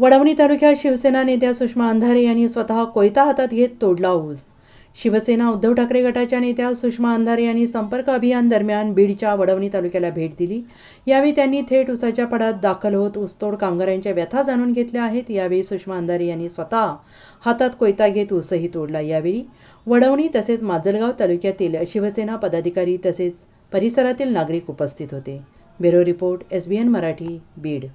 वडवणी तालुक्यात शिवसेना नेत्या सुषमा अंधारे यांनी स्वतः कोयता हातात घेत तोडला ऊस शिवसेना उद्धव ठाकरे गटाच्या नेत्या सुषमा अंधारे यांनी संपर्क अभियान दरम्यान बीडच्या वडवणी तालुक्याला भेट दिली यावेळी त्यांनी थेट उसाच्या पडात दाखल होत ऊसतोड कामगारांच्या व्यथा जाणून घेतल्या आहेत यावेळी सुषमा अंधारे यांनी स्वतः हातात कोयता घेत ऊसही तोडला यावेळी वडवणी तसेच माजलगाव तालुक्यातील शिवसेना पदाधिकारी तसेच परिसरातील नागरिक उपस्थित होते bureau report N Marathi Beed